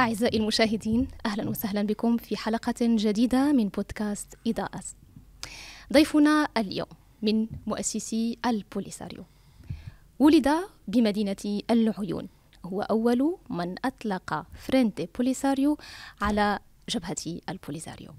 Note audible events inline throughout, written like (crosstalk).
أعزائي المشاهدين أهلا وسهلا بكم في حلقة جديدة من بودكاست إضاءة ضيفنا اليوم من مؤسسي البوليساريو ولد بمدينة العيون هو أول من أطلق فرينتي بوليساريو على جبهة البوليساريو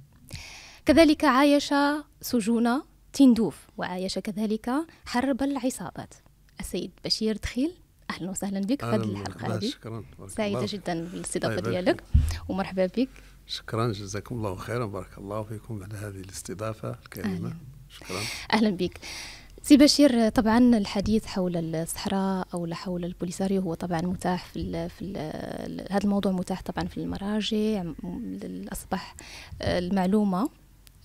كذلك عايش سجون تندوف وعايش كذلك حرب العصابات السيد بشير دخيل اهلا وسهلا بك في هذه الحلقه هذه شكرا سعيده جدا بالاستضافه طيب، ديالك ومرحبا بك شكرا جزاكم الله خيرا بارك الله فيكم على هذه الاستضافه الكريمه شكرا اهلا بك سي بشير طبعا الحديث حول الصحراء او حول البوليساريو هو طبعا متاح في الـ في الـ هذا الموضوع متاح طبعا في المراجع اصبح آه، المعلومه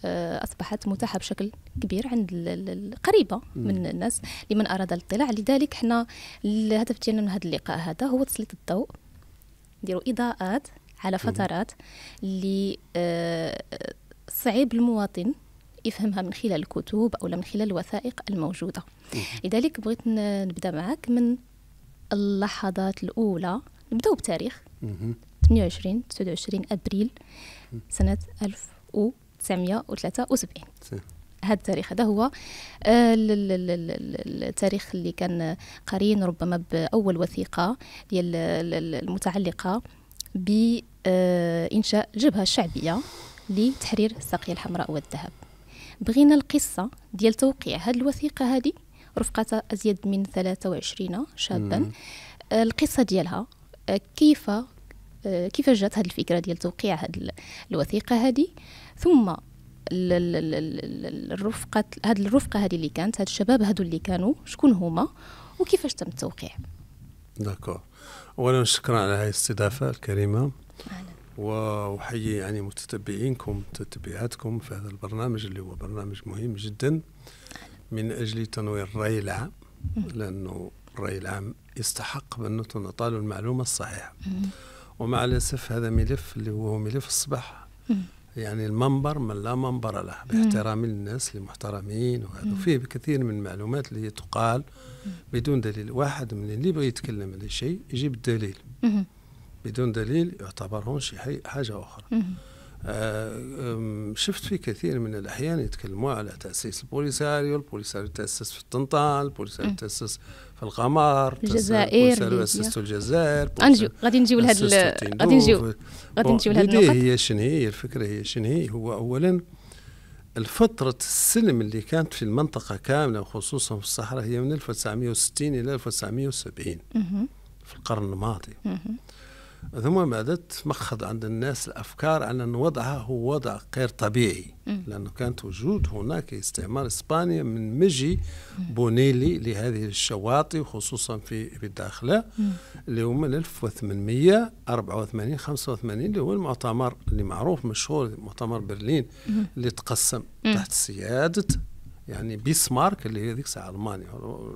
آه، اصبحت متاحه بشكل كبير عند القريبه من الناس لمن اراد الاطلاع لذلك حنا الهدف ديالنا من هذا اللقاء هذا هو تسليط الضوء نديروا اضاءات على فترات اللي آه، صعيب المواطن يفهمها من خلال الكتب او من خلال الوثائق الموجوده لذلك بغيت نبدا معك من اللحظات الاولى نبداو بتاريخ 28 29 ابريل سنه 1000 و 1973 هذا التاريخ هذا هو آه، التاريخ اللي كان قرين ربما بأول وثيقة ديال المتعلقة بإنشاء آه، الجبهه الشعبيه لتحرير الساقية الحمراء والذهب بغينا القصة ديال توقيع هذه الوثيقة هذه رفقة أزيد من 23 شابا آه، القصة ديالها كيف كيف جات هذه الفكرة ديال توقيع هذه الوثيقة هذه ثم الرفقة هاد الرفقة هذه اللي كانت هاد الشباب هادو اللي كانوا شكون هما وكيفاش تم التوقيع داكور اولا شكرا على هذه الاستضافه الكريمه واحيي يعني متتبعينكم تتبعاتكم في هذا البرنامج اللي هو برنامج مهم جدا من اجل تنوير الراي العام لانه الراي العام يستحق بانه تنطال المعلومه الصحيحه ومع الاسف هذا ملف اللي هو ملف الصباح يعني المنبر من لا منبر له باحترام الناس المحترمين وهذا فيه بكثير من المعلومات اللي تقال بدون دليل واحد من اللي يبغى يتكلم على شيء يجيب الدليل بدون دليل يعتبرهم شيء حاجه اخرى آه شفت في كثير من الاحيان يتكلموا على تاسيس البوليساريو البوليساريو تاسس في طنطا البوليساريو تاسس في القمر الجزائر اسستوا الجزائر انجو غادي نجيو لهذا غادي نجيو غادي نجيو لهذا النقطه هي شنو هي الفكره هي شنو هي هو اولا الفترة السلم اللي كانت في المنطقة كاملة وخصوصا في الصحراء هي من 1960 إلى 1970 في القرن الماضي ثم ماذا تمخض عند الناس الافكار على ان وضعها هو وضع غير طبيعي لانه كانت وجود هناك استعمار اسبانيا من مجي بونيلي لهذه الشواطئ وخصوصا في الداخلة اللي هو من 1884 85 اللي هو المؤتمر اللي معروف مشهور مؤتمر برلين اللي تقسم تحت سياده يعني بيسمارك اللي هي ذيك الساعه المانيا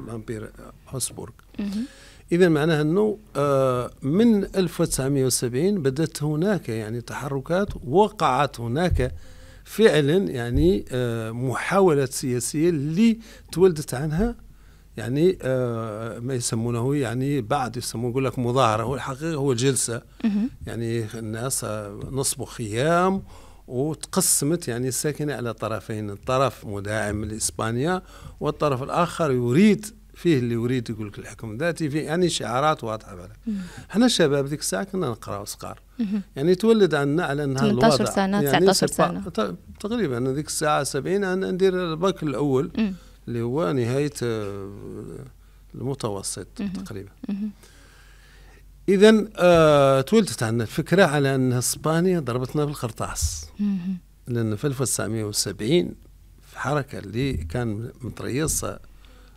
الامبير هوسبورغ اذا معناها انه آه، من 1970 بدات هناك يعني تحركات وقعت هناك فعلا يعني آه، محاولات سياسيه اللي تولدت عنها يعني آه، ما يسمونه يعني بعض يسمون يقول لك مظاهره هو الحقيقه هو جلسه يعني الناس نصبوا خيام وتقسمت يعني الساكنه على طرفين الطرف مداعم لاسبانيا والطرف الاخر يريد فيه اللي يريد يقول لك الحكم الذاتي في يعني شعارات واضحه بالك حنا الشباب ديك الساعه كنا نقراو صغار يعني تولد عندنا على انها الوضع 18 سنه يعني 19 سنه تقريبا ديك الساعه 70 ندير الباك الاول اللي هو نهايه آه، المتوسط مم. تقريبا اذا آه تولدت عندنا الفكره على ان اسبانيا ضربتنا بالقرطاس لان في 1970 في حركه اللي كان متريصه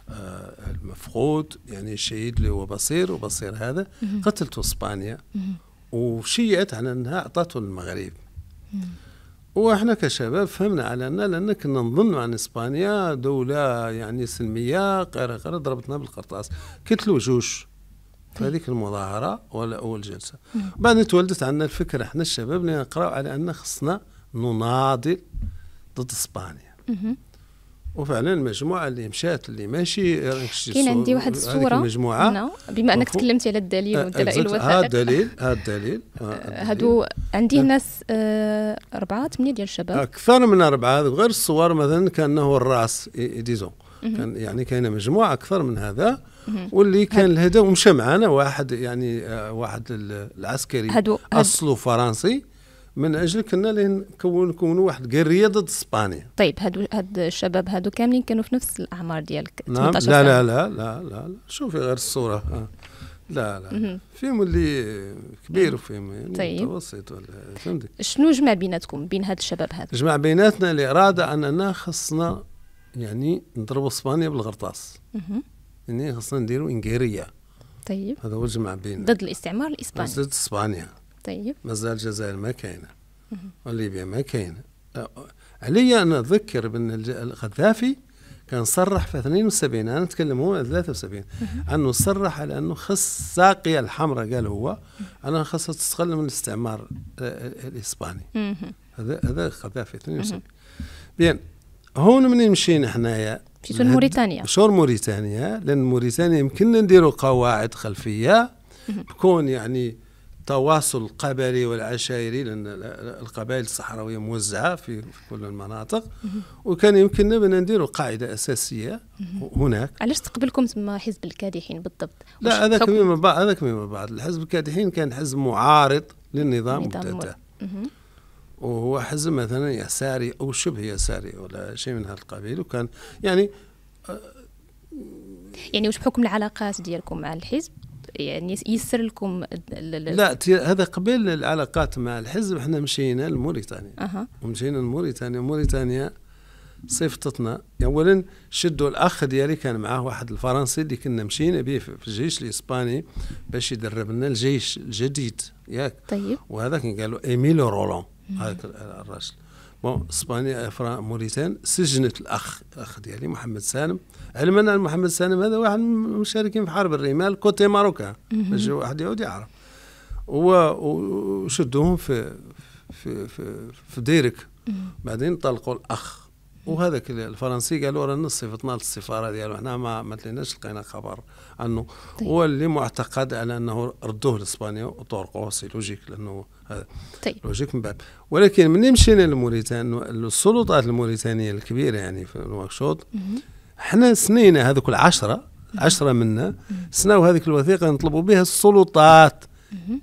آه، المفقود يعني الشهيد اللي هو بصير وبصير هذا قتلته اسبانيا وشيعت على انها اعطته المغرب واحنا كشباب فهمنا على ان لان كنا نظن عن اسبانيا دوله يعني سلميه قرا قرا ضربتنا بالقرطاس قتلوا جوج في طيب. هذيك المظاهره ولا اول جلسه بعد تولدت عندنا الفكره احنا الشباب اللي نقراو على ان خصنا نناضل ضد اسبانيا وفعلا المجموعه اللي مشات اللي ماشي كاين عندي واحد الصوره المجموعه بما انك تكلمتي على الدليل آه، والدلائل الوثائق هذا الدليل هذا الدليل آه، (laughs) هادو عندي هنا نعم. آه، اربعه ثمانيه ديال الشباب اكثر من اربعه غير الصور مثلا كانه الراس ديزون كان يعني كاينه مجموعه اكثر من هذا واللي كان الهدف ومشى معنا واحد يعني واحد العسكري هادو اصله فرنسي من اجل كنا نكون نكونوا واحد قريه رياضه اسبانيا طيب هادو هاد الشباب هادو كاملين كانوا في نفس الاعمار ديالك نعم لا لا, لا لا لا لا شوفي غير الصوره لا لا فيهم اللي كبير وفيهم يعني طيب. متوسط ولا فهمتي شنو جمع بيناتكم بين هاد الشباب هذا جمع بيناتنا الاراده اننا خصنا يعني نضربوا اسبانيا بالغرطاس يعني خصنا نديروا انجيريا طيب هذا هو الجمع بيننا ضد الاستعمار الاسباني ضد اسبانيا طيب مازال الجزائر ما كاينه وليبيا ما كاينه عليا انا اذكر بان القذافي كان صرح في 72 انا نتكلم هو 73 انه صرح على انه خص ساقيه الحمراء قال هو انا خصها تستقل من الاستعمار آه، آه، الاسباني هذا هذا القذافي 72 بين هون منين مشينا حنايا مشيتوا لموريتانيا شور موريتانيا لان موريتانيا يمكننا نديروا قواعد خلفيه تكون يعني تواصل قبلي والعشائري لان القبائل الصحراويه موزعه في, كل المناطق وكان يمكننا بان نديروا قاعده اساسيه هناك علاش تقبلكم تما حزب الكادحين بالضبط لا هذاك من بعض هذاك من بعض الحزب الكادحين كان حزب معارض للنظام الداتا وهو حزب مثلا يساري او شبه يساري ولا شيء من هذا القبيل وكان يعني آه، يعني وش بحكم العلاقات ديالكم مع الحزب يعني يسر لكم لا هذا قبل العلاقات مع الحزب احنا مشينا لموريتانيا أه. ومشينا لموريتانيا موريتانيا صيفطتنا اولا شدوا الاخ ديالي كان معاه واحد الفرنسي اللي كنا مشينا به في الجيش الاسباني باش يدرب لنا الجيش الجديد ياك طيب وهذا كان قالوا ايميلو رولون هذاك الراجل بون اسبانيا موريتان سجنت الاخ الاخ ديالي محمد سالم علما ان محمد سالم هذا واحد من المشاركين في حرب الرمال كوتي ماروكا باش واحد يعود يعرف وشدوهم في في في, في ديرك بعدين طلقوا الاخ وهذاك الفرنسي قالوا رانا صيفطنا للسفاره ديالو حنا ما ما تليناش لقينا خبر عنه طيب. هو اللي معتقد على انه ردوه لاسبانيا وطرقوه سي لوجيك لانه هذا طيب. لوجيك من بعد ولكن ملي مشينا لموريتان السلطات الموريتانيه الكبيره يعني في نواكشوط حنا سنينا هذوك العشره عشرة منا سناو هذيك الوثيقه نطلبوا بها السلطات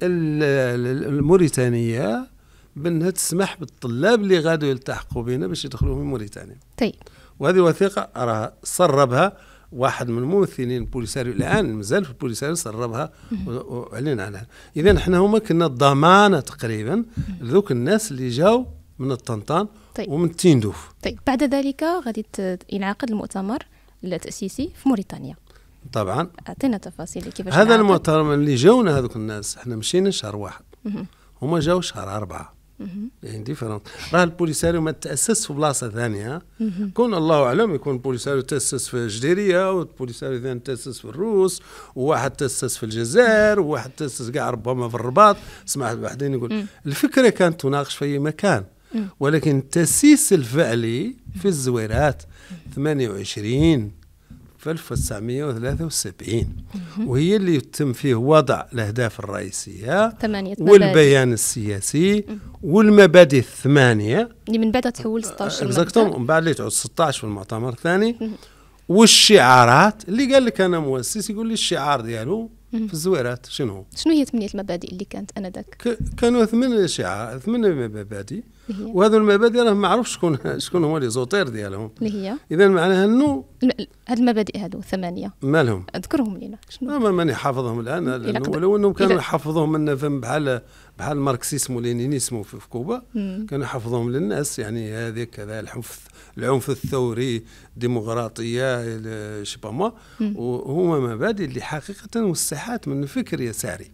الموريتانيه بانها تسمح بالطلاب اللي غادوا يلتحقوا بنا باش يدخلوا من موريتانيا. طيب. وهذه وثيقه راه سربها واحد من الممثلين البوليساريو الان مازال في البوليساريو سربها واعلن عنها اذا احنا هما كنا الضمانه تقريبا لذوك الناس اللي جاوا من الطنطان طيب. ومن تيندوف طيب بعد ذلك غادي ينعقد المؤتمر التاسيسي في موريتانيا طبعا اعطينا تفاصيل كيفاش هذا المؤتمر اللي جاونا هذوك الناس احنا مشينا شهر واحد هما جاو شهر أربعة يعني ديفيرونت راه البوليساريو ما تاسس في بلاصه ثانيه كون الله اعلم يكون البوليساريو تاسس في الجديريه والبوليساريو ثاني تاسس في الروس وواحد تاسس في الجزائر وواحد تاسس كاع ربما في الرباط سمعت واحدين يقول الفكره كانت تناقش في اي مكان ولكن التاسيس الفعلي في الزويرات 28 في 1973 وهي اللي يتم فيه وضع الأهداف الرئيسية والبيان السياسي والمبادئ الثمانية اللي من بعدها تحول 16 اكزاكتوم من بعد اللي تعود 16 في المؤتمر الثاني والشعارات اللي قال لك أنا مؤسس يقول لي الشعار ديالو في الزويرات شنو شنو هي ثمانية المبادئ اللي كانت أنذاك؟ كانوا ثمان شعار ثمان مبادئ وهذو المبادئ راه ما عرفش شكون شكون هما لي زوتير ديالهم اللي هي اذا معناها انه هاد المبادئ هادو الثمانيه مالهم اذكرهم لينا شنو ما ماني حافظهم الان ولو انهم كانوا يحفظوهم لنا فهم بحال بحال الماركسيسم واللينينيسم في كوبا كانوا يحفظوهم للناس يعني هذه كذا الحفظ العنف الثوري الديمقراطيه شبا ما وهما مبادئ اللي حقيقه مستحات من فكر يساري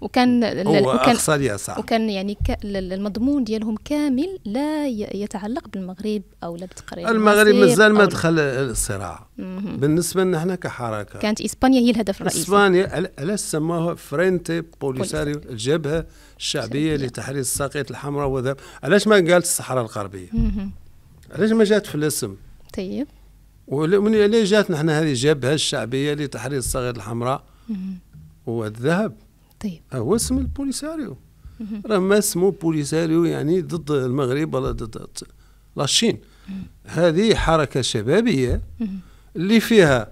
وكان هو وكان, وكان يعني المضمون ديالهم كان كامل لا يتعلق بالمغرب او لا بتقرير المغرب مازال ما دخل الصراع بالنسبه لنا احنا كحركه كانت اسبانيا هي الهدف الرئيسي اسبانيا علاش سموها فرينتي بوليساريو الجبهه الشعبيه لتحرير الساقية الحمراء وذهب علاش ما قالت الصحراء الغربيه علاش ما جات في الاسم طيب وليه جات نحن هذه الجبهه الشعبيه لتحرير الصغير الحمراء والذهب طيب هو اسم البوليساريو راه ما سمو بوليساريو يعني ضد المغرب ولا ضد لاشين هذه حركه شبابيه اللي فيها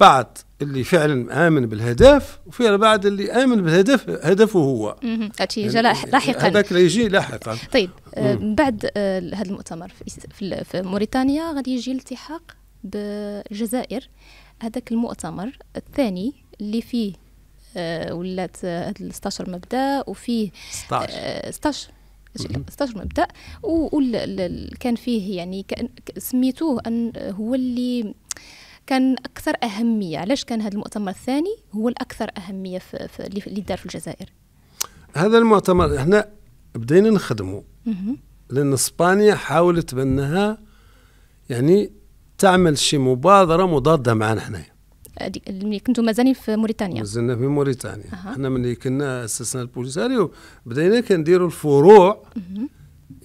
بعض اللي فعلا امن بالهدف وفيها بعض اللي امن بالهدف هدفه هو يجي يعني لاحقا هذاك اللي يجي لاحقا طيب آه، من بعد آه، هذا المؤتمر في, في موريتانيا غادي يجي الالتحاق بالجزائر هذاك المؤتمر الثاني اللي فيه آه، ولات هاد 16 مبدا وفيه 16 16 16 مبدا وكان فيه يعني سميتوه ان هو اللي كان اكثر اهميه علاش كان هذا المؤتمر الثاني هو الاكثر اهميه في, اللي دار في الجزائر هذا المؤتمر احنا بدينا نخدمه لان اسبانيا حاولت بانها يعني تعمل شي مبادره مضاده معنا حنايا ملي كنتو مازالين في موريتانيا مازلنا في موريتانيا أه. حنا ملي كنا اسسنا البوليساريو بدينا كنديروا الفروع أه.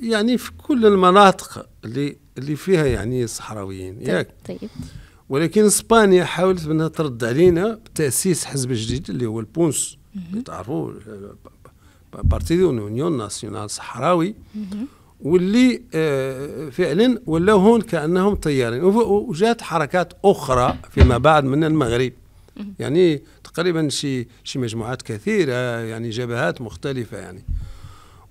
يعني في كل المناطق اللي اللي فيها يعني الصحراويين طيب. ياك طيب ولكن اسبانيا حاولت انها ترد علينا بتاسيس حزب جديد اللي هو البونس اللي تعرفوا بارتي دو ناسيونال صحراوي واللي آه، فعلا ولاو هون كانهم طيارين وجات حركات اخرى فيما بعد من المغرب يعني تقريبا شي شي مجموعات كثيره يعني جبهات مختلفه يعني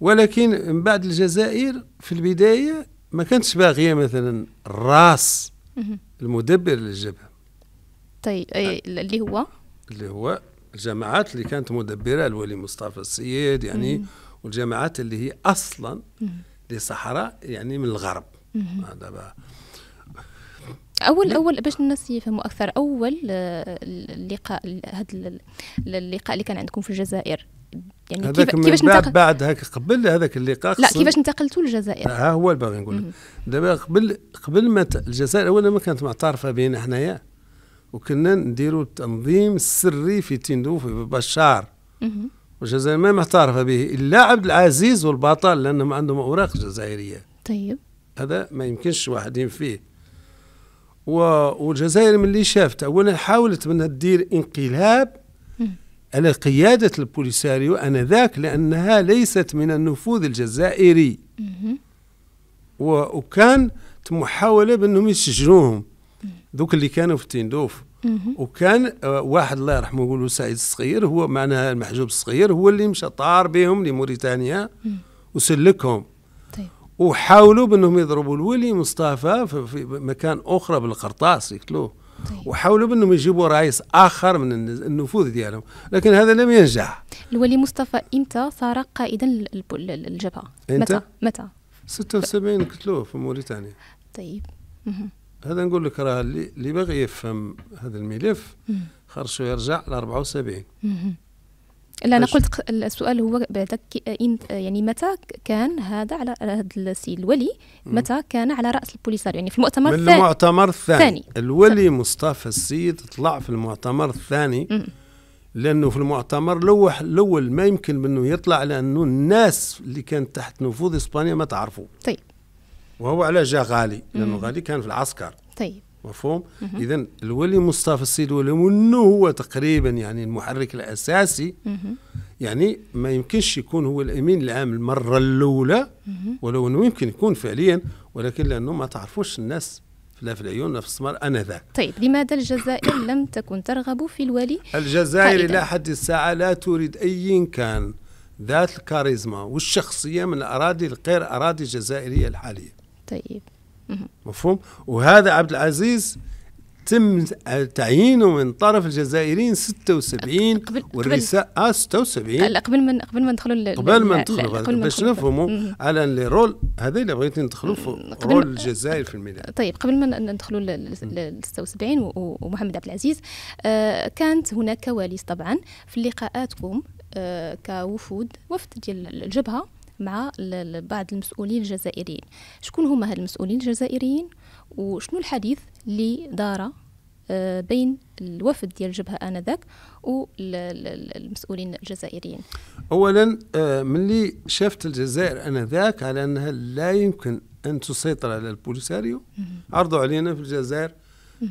ولكن من بعد الجزائر في البدايه ما كانتش باغيه مثلا الراس المدبر للجبهه طيب اللي هو اللي هو الجماعات اللي كانت مدبره الولي مصطفى السيد يعني والجماعات اللي هي اصلا الصحراء يعني من الغرب آه، دابا اول اول باش الناس يفهموا اكثر اول آه، اللقاء هذا اللقاء اللي كان عندكم في الجزائر يعني هذاك كيف كيفاش بعد بعد هاك قبل هذاك اللقاء لا كيفاش انتقلتوا للجزائر ها هو اللي باغي نقول دابا قبل قبل ما الجزائر اولا ما كانت معترفه بينا حنايا وكنا نديروا التنظيم السري في تندوف في بشار والجزائر ما معترفه به الا عبد العزيز والبطل لانهم عندهم اوراق جزائريه طيب هذا ما يمكنش واحد ينفيه والجزائر من اللي شافت اولا حاولت منها تدير انقلاب على قيادة البوليساريو آنذاك لأنها ليست من النفوذ الجزائري وكان محاولة بأنهم يسجنوهم ذوك اللي كانوا في تندوف وكان آه، واحد الله يرحمه يقولوا سعيد الصغير هو معناها المحجوب الصغير هو اللي مشى طار بهم لموريتانيا وسلكهم طيب. وحاولوا بانهم يضربوا الولي مصطفى في مكان اخرى بالقرطاس يقتلوه طيب. وحاولوا بانهم يجيبوا رئيس اخر من النفوذ ديالهم لكن هذا لم ينجح الولي مصطفى امتى صار قائدا للجبهه متى متى 76 قتلوه في موريتانيا طيب مه. هذا نقول لك راه اللي اللي باغي يفهم هذا الملف خرجوا يرجع ل 74 لا انا قلت السؤال هو بعدك يعني متى كان هذا على هذا السيد الولي متى كان على راس البوليساريو يعني في المؤتمر الثاني المؤتمر الثاني الولي مصطفى السيد طلع في المؤتمر الثاني لانه في المؤتمر الاول الاول ما يمكن منه يطلع لانه الناس اللي كانت تحت نفوذ اسبانيا ما تعرفوا طيب وهو على جا غالي لانه غالي كان في العسكر طيب مفهوم اذا الولي مصطفى السيد ولي منه هو تقريبا يعني المحرك الاساسي مم. يعني ما يمكنش يكون هو الامين العام المره الاولى ولو انه يمكن يكون فعليا ولكن لانه ما تعرفوش الناس لا في العيون لا في انا انذاك طيب لماذا الجزائر لم تكن ترغب في الولي الجزائر الى حد الساعه لا تريد اي كان ذات الكاريزما والشخصيه من الاراضي الغير اراضي الجزائريه الحاليه طيب مفهوم وهذا عبد العزيز تم تعيينه من طرف الجزائريين 76 والرسالة آه 76 قبل ما قبل ما ندخلوا قبل ما ندخلوا باش نفهموا على لي رول هذا اللي بغيت ندخلوا في رول الجزائر في الميدان طيب قبل ما ندخلوا ل 76 ومحمد عبد العزيز آه كانت هناك كواليس طبعا في لقاءاتكم آه كوفود وفد ديال الجبهه مع بعض المسؤولين الجزائريين شكون هما هاد المسؤولين الجزائريين وشنو الحديث اللي دار آه، بين الوفد ديال الجبهه انذاك والمسؤولين الجزائريين اولا آه، ملي شافت الجزائر انذاك على انها لا يمكن ان تسيطر على البوليساريو عرضوا علينا في الجزائر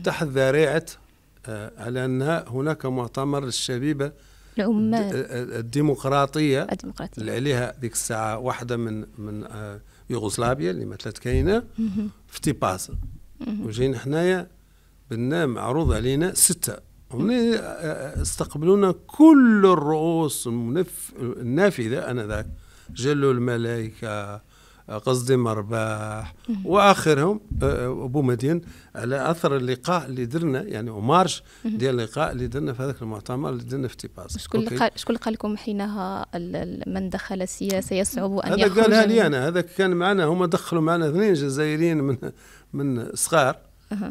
تحت ذريعه آه، على انها هناك مؤتمر للشبيبه الديمقراطيه الديمقراطيه اللي عليها ديك الساعه واحده من من آه، يوغوسلافيا اللي ما كاينه كاينه افتباس وجينا حنايا بنا معروض علينا سته آه، آه، استقبلونا كل الرؤوس النافذه النافذه انذاك جلوا الملائكه قصدي مرباح واخرهم ابو مدين على اثر اللقاء اللي درنا يعني ومارش ديال اللقاء اللي درنا في هذاك المؤتمر اللي درنا في تيباس شكون اللي قال شكون اللي قال لكم حينها من دخل السياسه يصعب ان هذا قالها لي انا هذا كان معنا هما دخلوا معنا اثنين جزائريين من من صغار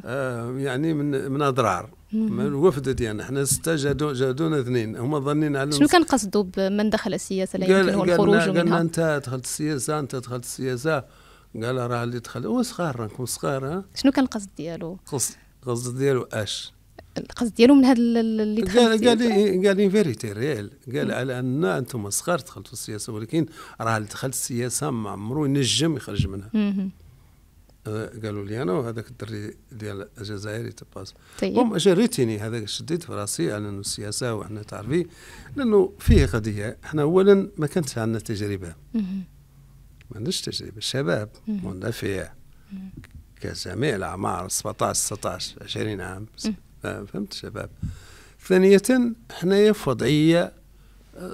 آه، يعني من من اضرار من الوفد ديالنا احنا سته جادو جادونا اثنين هما ظنين على شنو كان قصده بمن دخل السياسه لا يمكن الخروج منها قالنا انت دخلت السياسه انت دخلت السياسه قال راه اللي دخل هو صغار راكم صغار ها شنو كان القصد ديالو؟ القصد ديالو اش؟ القصد ديالو من هذا اللي دخل قال قال قال فيريتي ريال قال على ان انتم صغار دخلتوا السياسه ولكن راه اللي دخل السياسه ما عمرو ينجم يخرج منها قالوا لي انا وهذاك الدري ديال الجزائري تباس طيب. هم جريتني هذاك شديت في راسي على انه السياسه وحنا تعرفي لانه فيه قضيه احنا اولا ما كانتش عندنا تجربه ما عندناش تجربه الشباب مندفع كجميع الاعمار 17 19 20 عام فهمت شباب ثانية حنايا في وضعية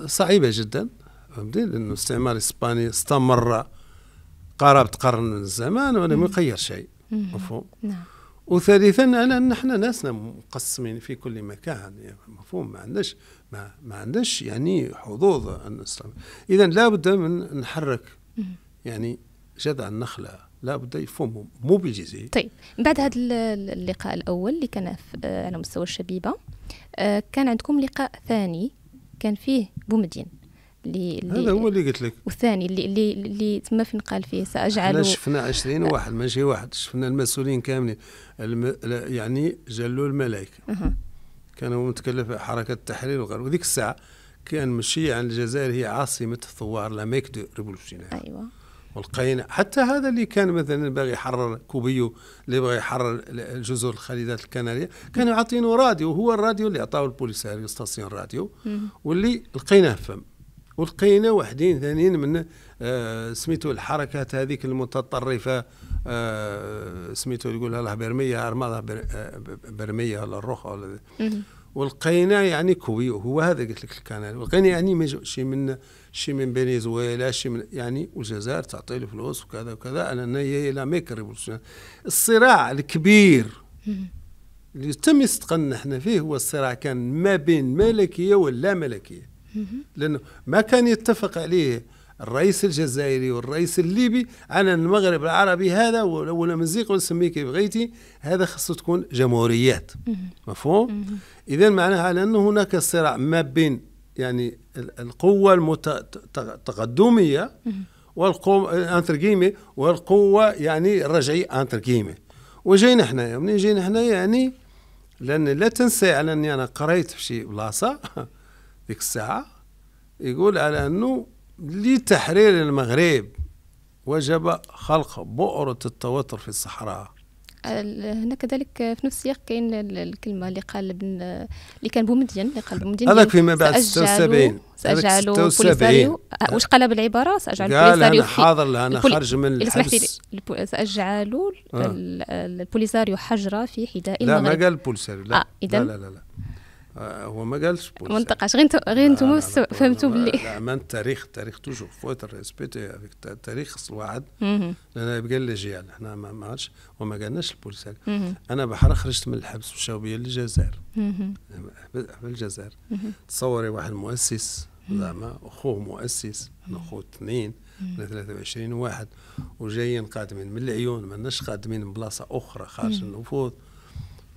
صعيبة جدا فهمتي لأنه الاستعمار الإسباني استمر قرابه قرن من الزمان وانا ما يغير شيء مفهوم نعم وثالثا ان نحن ناسنا مقسمين في كل مكان يعني مفهوم ما عندناش ما, ما عندناش يعني حظوظ اذا لابد من نحرك يعني جذع النخله لابد يفهم مو بالجزء طيب بعد هذا اللقاء الاول اللي كان على مستوى الشبيبه آه، كان عندكم لقاء ثاني كان فيه بومدين اللي هذا هو اللي قلت لك والثاني اللي اللي اللي تما فين قال فيه ساجعل احنا شفنا 20 واحد ماشي واحد شفنا المسؤولين كاملين الم... يعني جلوا الملائكه كان كانوا متكلف حركه التحرير وغيره وذيك الساعه كان مشي عن الجزائر هي عاصمه الثوار لا ميك دو ريفولوشينير ايوه والقينا حتى هذا اللي كان مثلا باغي يحرر كوبيو اللي باغي يحرر جزر الخليجات الكناريه كانوا عاطينه راديو هو الراديو اللي عطاه البوليساريو ستاسيون راديو واللي لقيناه فم ولقينا وحدين ثانيين من آه سميتو الحركات هذيك المتطرفه آه سميتو يقولها لها برميه ارماله آه، برميه ولا الروح ولا ولقينا يعني كوي هو هذا قلت لك الكنال ولقينا يعني شي من شي من فنزويلا شي من يعني والجزائر تعطي له فلوس وكذا وكذا انا هي لا ميك الصراع الكبير اللي تم استقلنا احنا فيه هو الصراع كان ما بين ملكيه ولا ملكيه لانه ما كان يتفق عليه الرئيس الجزائري والرئيس الليبي على المغرب العربي هذا ولا مزيق ولا سميه كيف بغيتي هذا خصو تكون جمهوريات مفهوم اذا معناها على انه هناك صراع ما بين يعني القوه التقدميه والقوة انتر كيمي والقوة يعني الرجعي انتر كيمي وجينا حنايا منين جينا حنايا يعني لان لا تنسى على اني انا قريت في شي بلاصه (laughs) ذيك الساعة يقول على أنه لتحرير المغرب وجب خلق بؤرة التوتر في الصحراء هنا كذلك في نفس السياق كاين الكلمه اللي قال ابن اللي كان بومدين اللي قال بومدين هذاك يعني فيما بعد 76 ساجعل بوليساريو واش قال بالعباره ساجعل بوليساريو انا حاضر لا انا خارج من الحبس ساجعل آه. البوليساريو حجره في حذاء المغرب لا ما قال بوليساريو لا, آه لا لا لا, لا. آه، هو ما قالش ما انتقاش غير غير انتم فهمتوا باللي امام التاريخ التاريخ توجور فو ريسبيتي التاريخ خص الواحد لان يبقى لي احنا ما ماش وما قالناش البوليس انا بحر خرجت من الحبس وشاو بيا للجزائر في الجزائر تصوري واحد مؤسس زعما اخوه مؤسس انا اخوه اثنين من 23 واحد وجايين قادمين من العيون ماناش قادمين من بلاصه اخرى خارج النفوذ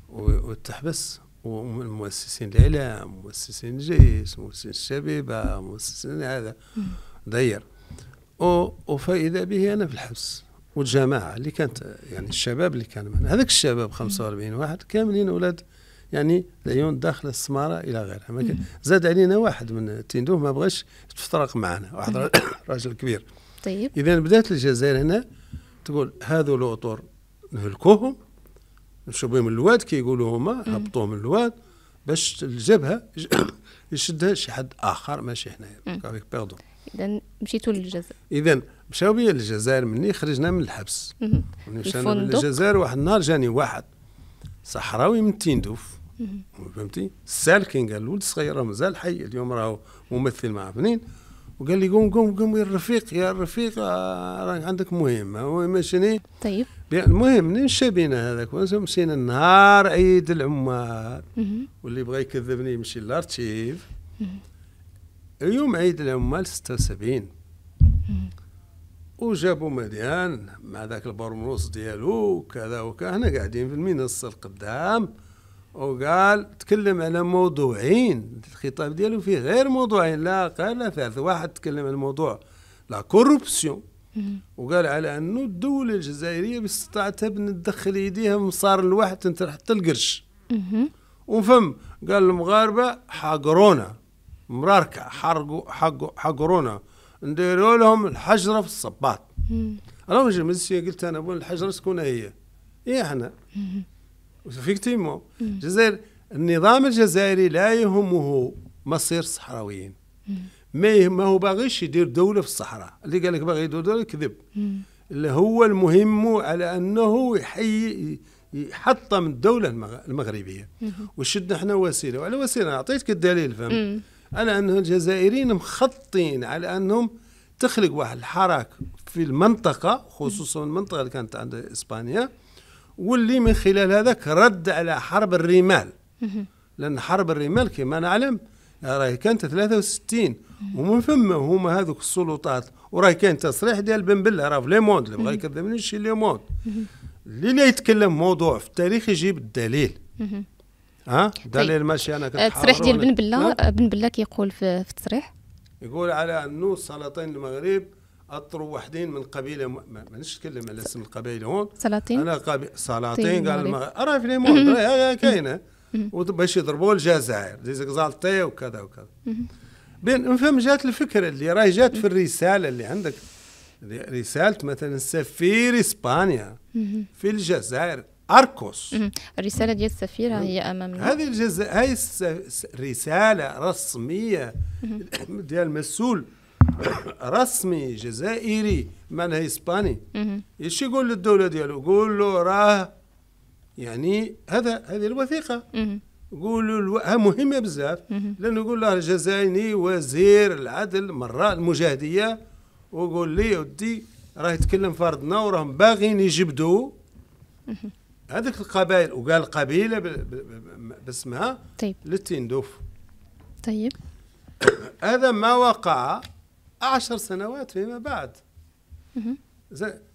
وتحبس ومؤسسين الاعلام مؤسسين الجيش مؤسسين الشبيبه مؤسسين هذا دير وفائده به انا في الحبس والجماعه اللي كانت يعني الشباب اللي كان معنا هذاك الشباب 45 واحد كاملين اولاد يعني العيون داخل السماره الى غيرها زاد علينا واحد من تندوه ما بغاش تفترق معنا واحد راجل كبير طيب اذا بدات الجزائر هنا تقول هذو الاطر نهلكوهم مشربوه من الواد كيقولوا هما هبطوه من الواد باش الجبهه (coughs) يشدها شي حد اخر ماشي حنايا بيردو اذا مشيتوا للجزائر اذا مشاو بيا للجزائر مني خرجنا من الحبس مشينا للجزائر واحد النهار جاني واحد صحراوي من تيندوف فهمتي سالكين قال الولد الصغير راه مازال حي اليوم راه ممثل مع بنين وقال لي قوم قوم قوم يا الرفيق يا الرفيق راه عندك مهمه مهمه شنو طيب المهم نشبينا هذاك مسينا نهار عيد العمال واللي بغى يكذبني يمشي للارتيف يوم عيد العمال 76 وجابوا مديان مع ذاك البرمروس ديالو كذا وكذا حنا قاعدين في المنصه القدام وقال تكلم على موضوعين الخطاب ديالو فيه غير موضوعين لا قال لا ثالث واحد تكلم على موضوع لا كوربسيون وقال على انه الدوله الجزائريه باستطاعتها تدخل يديها مصار الواحد تنتر حتى القرش وفهم قال المغاربه حقرونا مراركة حرقوا حقوا حقرونا نديروا لهم الحجره في الصباط انا مش قلت انا بون الحجره تكون هي؟ هي إيه احنا وفيكتيمون الجزائر النظام الجزائري لا يهمه مصير الصحراويين ما ما هو باغيش يدير دوله في الصحراء اللي قال لك باغي يدير دوله كذب اللي هو المهم على انه يحي يحطم الدوله المغربيه وشدنا احنا وسيله وعلى وسيله اعطيتك الدليل فهم على انه الجزائريين مخطين على انهم تخلق واحد الحراك في المنطقه خصوصا المنطقه اللي كانت عند اسبانيا واللي من خلال هذاك رد على حرب الرمال لان حرب الرمال كما نعلم راهي كانت 63 ومن ثم هما هذوك السلطات وراهي كاين تصريح ديال بن بله راه في لي موند اللي بغى يكذبني شي لي موند اللي لا يتكلم موضوع في التاريخ يجيب الدليل ها طيب. دليل ماشي انا كنحاول آه، التصريح ديال بن بله بن بله كيقول في التصريح يقول على انه سلاطين المغرب اطروا وحدين من قبيله ما مانيش نتكلم على اسم القبيله هون سلاطين انا قبي... سلاطين قال المغرب راه في لي موند راه كاينه وباش يضربوا الجزائر زي زغزالتي وكذا وكذا بين فهم جات الفكره اللي راهي جات في الرساله اللي عندك رساله مثلا سفير اسبانيا في الجزائر اركوس الرساله ديال السفيره هي امامنا هذه الجز... هاي رساله رسميه (coughs) ديال مسؤول (coughs) رسمي جزائري معناها اسباني ايش يقول للدوله ديالو يقول له راه يعني هذا هذه الوثيقه يقولوا الو... مهمه بزاف لانه يقول له الجزائري وزير العدل مره المجاهديه ويقول لي ودي راه يتكلم فرضنا وراهم باغيين يجبدوا هذيك القبائل وقال قبيله باسمها طيب للتندوف طيب (coughs) هذا ما وقع عشر سنوات فيما بعد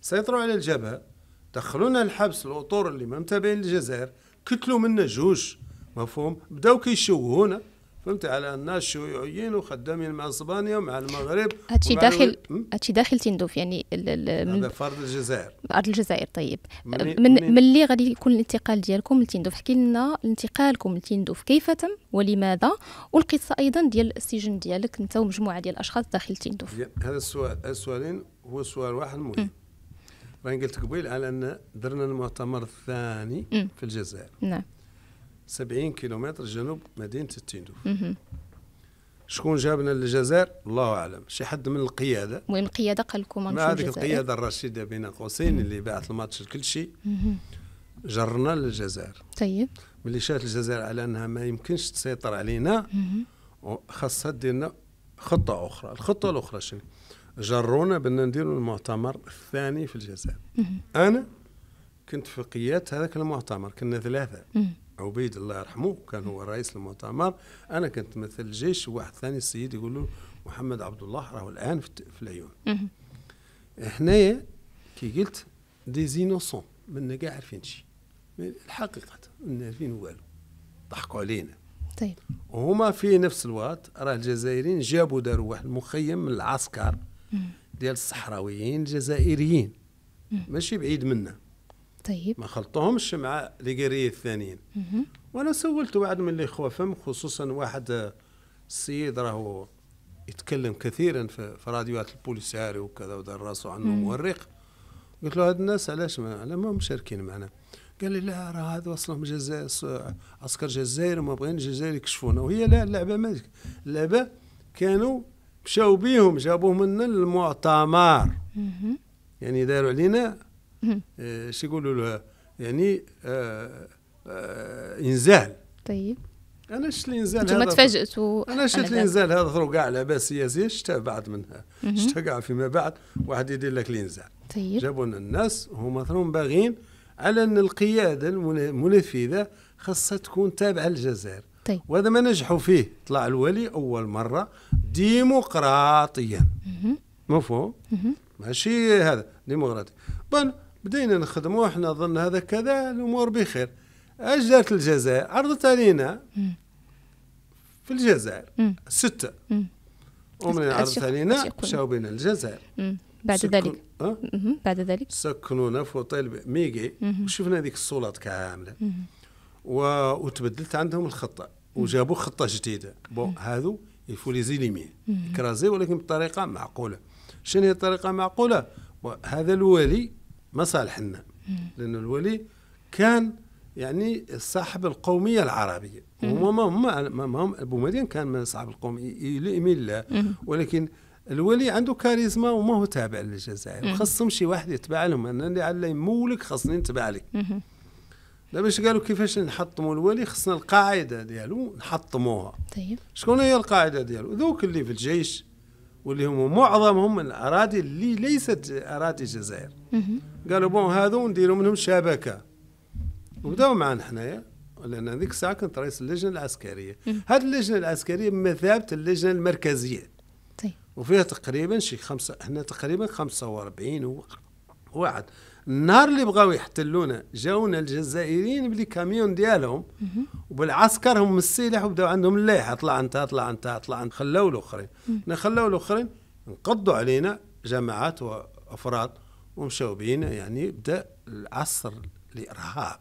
سيطروا على الجبهه دخلونا الحبس الاطور اللي ما متابعين الجزائر كتلوا منا جوج مفهوم بداو كيشوهونا فهمت على الناس شيوعيين وخدامين مع اسبانيا ومع المغرب هادشي داخل هادشي داخل تندوف يعني ال ال من في ارض الجزائر ارض الجزائر طيب من ملي غادي يكون الانتقال ديالكم لتندوف حكي لنا انتقالكم لتندوف كيف تم ولماذا والقصه ايضا ديال السجن ديالك انت ومجموعه ديال الاشخاص داخل تندوف هذا السؤال السؤالين هو سؤال واحد مهم راني قلت قبيل على ان درنا المؤتمر الثاني م. في الجزائر نعم 70 كيلومتر جنوب مدينه التندوف شكون جابنا للجزائر الله اعلم شي حد من القياده المهم القياده قال لكم نشوفوش. هذيك القياده الرشيده بين قوسين اللي باعت الماتش لكل شيء جرنا للجزائر طيب ملي شافت الجزائر على انها ما يمكنش تسيطر علينا خاصها دير خطه اخرى الخطه الاخرى شنو جرونا بدنا نديروا المؤتمر الثاني في الجزائر انا كنت في قياده هذاك المؤتمر كنا ثلاثه عبيد الله يرحمه كان هو رئيس المؤتمر انا كنت مثل الجيش وواحد ثاني السيد يقول له محمد عبد الله راهو الان في العيون هنايا كي قلت ديزينوسون منا كاع عارفين شي الحقيقه منا عارفين والو ضحكوا علينا طيب وهما في نفس الوقت راه الجزائريين جابوا داروا واحد المخيم من العسكر ديال الصحراويين الجزائريين ماشي بعيد منا طيب ما خلطوهمش مع ليغيرية الثانيين وانا سولت واحد من الاخوه فم خصوصا واحد السيد راهو يتكلم كثيرا في, في راديوات البوليساري وكذا ودار راسو عنه مورق قلت له هاد الناس علاش ما على ما مشاركين معنا قال لي لا راه هذا وصلهم جزائر عسكر جزائر ما بغين الجزائر يكشفونا وهي لا اللعبه ما اللعبه كانوا مشاو بيهم جابوه من المؤتمر يعني داروا علينا اش آه، يقولوا لها يعني آه، آه، انزال طيب انا شفت الانزال هذا ما انا شفت الانزال هذا ثرو كاع لاباس سياسيه شتا بعد منها شتا كاع فيما بعد واحد يدير لك الانزال طيب جابوا لنا الناس هما ثرون باغيين على ان القياده المنفذه خاصها تكون تابعه للجزائر طيب وهذا ما نجحوا فيه طلع الولي اول مره ديمقراطيا مفهوم ماشي هذا ديمقراطي بان بدينا نخدموا احنا ظن هذا كذا الامور بخير اش الجزائر عرضت علينا في الجزائر ستة ومن عرضت علينا مشاو بين الجزائر بعد ذلك أه؟ بعد ذلك سكنونا في اوتيل ميغي وشفنا هذيك السلطات كامله وتبدلت عندهم الخطه وجابوا خطه جديده بون هذو يفو لي زيليمي كرازي ولكن بطريقه معقوله شنو هي الطريقه معقوله هذا الولي ما صالحنا لان الولي كان يعني صاحب القوميه العربيه هما ما هما ما هم مدين كان من صاحب القوميه يؤمن الله ولكن الولي عنده كاريزما وما هو تابع للجزائر خصهم شي واحد يتبع لهم انا اللي على يمولك خصني نتبع لك باش قالوا كيفاش نحطموا الولي خصنا القاعده ديالو نحطموها طيب شكون هي القاعده ديالو ذوك اللي في الجيش واللي هم معظمهم من الاراضي اللي ليست اراضي الجزائر قالوا بون هذو نديروا منهم شبكه وبداو معنا حنايا لان هذيك الساعه كنت رئيس اللجنه العسكريه هذه اللجنه العسكريه بمثابه اللجنه المركزيه طيب وفيها تقريبا شي خمسه هنا تقريبا 45 واحد النهار اللي بغاو يحتلونا جاونا الجزائريين بالكاميون ديالهم وبالعسكرهم هم السلاح وبداو عندهم اللائحه طلع انت طلع انت طلع انت خلاو الاخرين خلاو الاخرين انقضوا علينا جماعات وافراد ومشاو بينا يعني بدا العصر الارهاب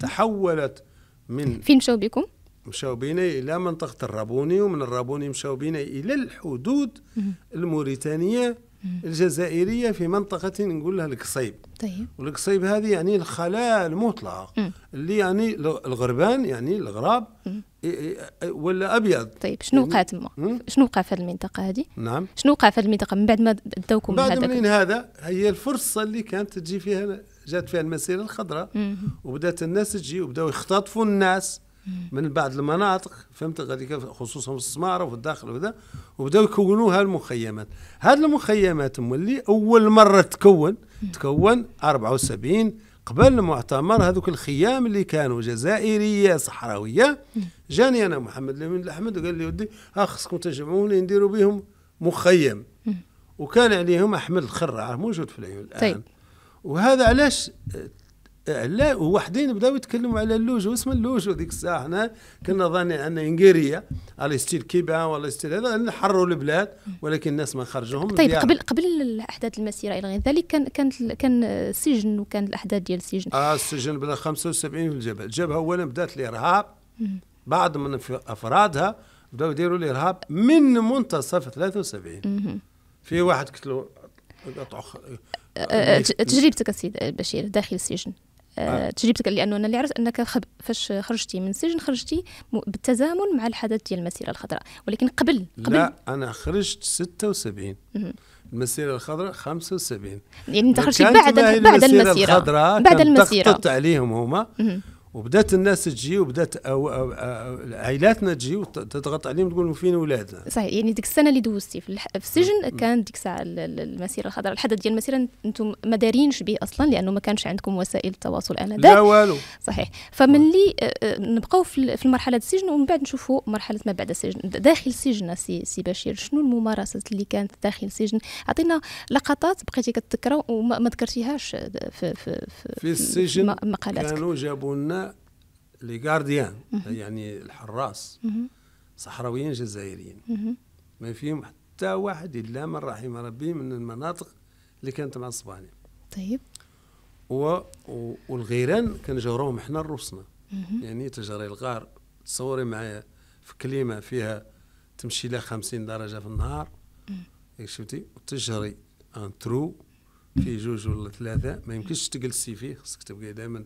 تحولت من فين مشاو بكم؟ مشاو بينا الى منطقه الرابوني ومن الرابوني مشاو بينا الى الحدود الموريتانيه الجزائرية في منطقة نقول لها القصيب طيب والقصيب هذه يعني الخلاء المطلق اللي يعني الغربان يعني الغراب ولا ابيض طيب شنو وقع يعني تما شنو وقع في المنطقه هذه نعم شنو وقع في المنطقه من بعد ما داوكم بعد من هذا هي الفرصه اللي كانت تجي فيها جات فيها المسيره الخضراء وبدات الناس تجي وبداو يختطفوا الناس من بعض المناطق فهمت غادي خصوصا في السماره وفي الداخل وذا وبداو يكونوا المخيمات هاد المخيمات اللي اول مره تكون تكون 74 قبل المؤتمر هذوك الخيام اللي كانوا جزائريه صحراويه جاني انا محمد الامين الاحمد وقال لي ودي ها آه، خصكم تجمعوني نديروا بهم مخيم وكان عليهم احمد الخرع موجود في العيون الان طيب. وهذا علاش لا وحدين بداو يتكلموا على اللوجو اسم اللوجو ديك الساعه حنا كنا ظانين ان انجيريا على ستيل كيبا ولا ستيل هذا حروا البلاد ولكن الناس ما خرجوهم طيب ديارة. قبل قبل احداث المسيره الى غير ذلك كان كان كان السجن وكان الاحداث ديال السجن اه السجن بدا 75 في الجبهه الجبهه اولا بدات الارهاب بعض من افرادها بداو يديروا الارهاب من منتصف 73 في واحد قتلوا أه، أه، تجربتك السيد بشير داخل السجن آه، نعم. تجربتك لانه انا اللي عرفت انك خب... فاش خرجتي من السجن خرجتي بالتزامن مع الحدث ديال المسيره الخضراء ولكن قبل قبل لا انا خرجت 76 المسيره الخضراء 75 يعني انت خرجت بعد بعد المسيره بعد المسيره عليهم هما وبدات الناس تجي وبدات أو أو أو عائلاتنا تجي وتضغط عليهم تقول لهم فين ولادنا صحيح يعني ديك السنه اللي دوزتي في, السجن كان ديك الساعه المسيره الخضراء الحدث ديال المسيره انتم ما دارينش به اصلا لانه ما كانش عندكم وسائل التواصل انذاك لا والو صحيح فملي آه، آه، نبقاو في المرحله السجن ومن بعد نشوفوا مرحله ما بعد السجن داخل السجن سي, سي بشير شنو الممارسات اللي كانت داخل السجن عطينا لقطات بقيتي كتذكرها وما ذكرتيهاش آه، في في في, في السجن كانوا جابوا لنا لي جارديان يعني الحراس صحراويين جزائريين ما فيهم حتى واحد الا من رحم ربي من المناطق اللي كانت مع اسبانيا طيب و... و... والغيران كنجروهم حنا الروسنا يعني تجري الغار تصوري معايا في كليمه فيها تمشي لها 50 درجه في النهار إيه شفتي وتجري ان ترو فيه جوج ولا ثلاثه ما يمكنش تجلسي فيه خصك تبقي دائما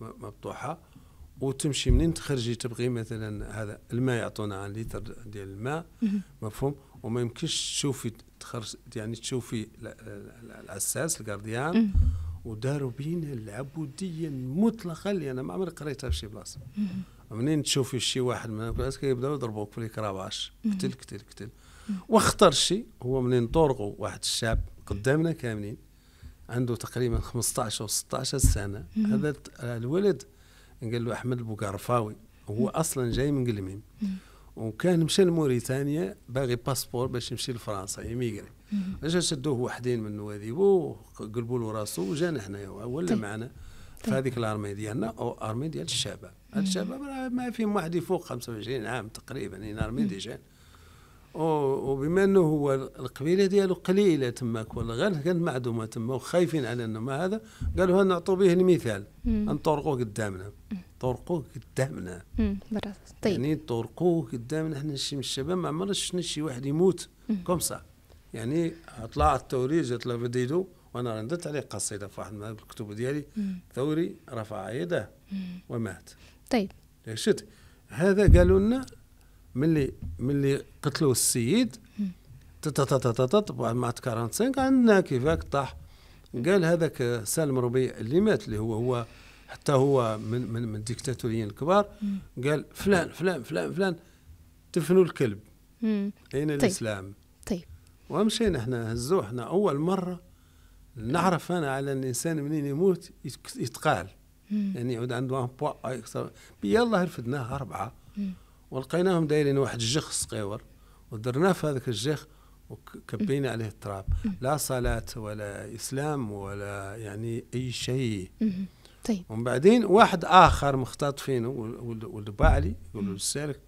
مفتوحه وتمشي منين تخرجي تبغي مثلا هذا الماء يعطونا عن لتر ديال الماء مفهوم وما يمكنش تشوفي تخرج يعني تشوفي العساس الكارديان وداروا بينا العبوديه المطلقه اللي انا ما عمري قريتها في شي بلاصه منين تشوفي شي واحد من الناس كيبداو يضربوك في الكراباش قتل قتل قتل واخطر شيء هو منين طرقوا واحد الشاب قدامنا كاملين عنده تقريبا 15 و 16 سنه هذا الولد قال له احمد البوكارفاوي هو اصلا جاي من قلميم وكان مشى لموريتانيا باغي باسبور باش يمشي لفرنسا يميغري اجا شدوه وحدين من نواديبو قلبوا له راسو وجانا حنايا ولا طيب. معنا طيب. في هذيك الارمي ديالنا او ارمي ديال الشباب الشباب ما فيهم واحد يفوق 25 عام تقريبا يعني ارمي ديجان وبما انه هو القبيله ديالو قليله تماك ولا غير كانت معدومه تما وخايفين على انه ما هذا قالوا نعطوا به المثال نطرقوه قدامنا طرقوه قدامنا طيب يعني طرقوه قدامنا احنا شي من الشباب ما عمرنا شفنا شي واحد يموت كوم سا يعني طلع الثوري جات له فيديو وانا ردت عليه قصيده في واحد من الكتب ديالي ثوري رفع يده ومات طيب شفت هذا قالوا لنا ملي ملي قتلوا السيد تتتتتت بعد ما 45 عندنا كيفاك طاح قال هذاك سالم ربيع اللي مات اللي هو هو حتى هو من من, من الديكتاتوريين الكبار قال فلان فلان فلان فلان تفنوا الكلب اين طيب. الاسلام طيب ومشينا احنا هزو احنا اول مره نعرف انا على الانسان منين يموت يتقال يعني يعود عنده ان بوا يلا رفدناه اربعه ولقيناهم دايرين واحد الجخ صغيور ودرناه في هذاك الجخ وكبينا عليه التراب لا صلاة ولا إسلام ولا يعني أي شيء طيب ومن بعدين واحد آخر مختطفينه ولد باعلي يقول له السالك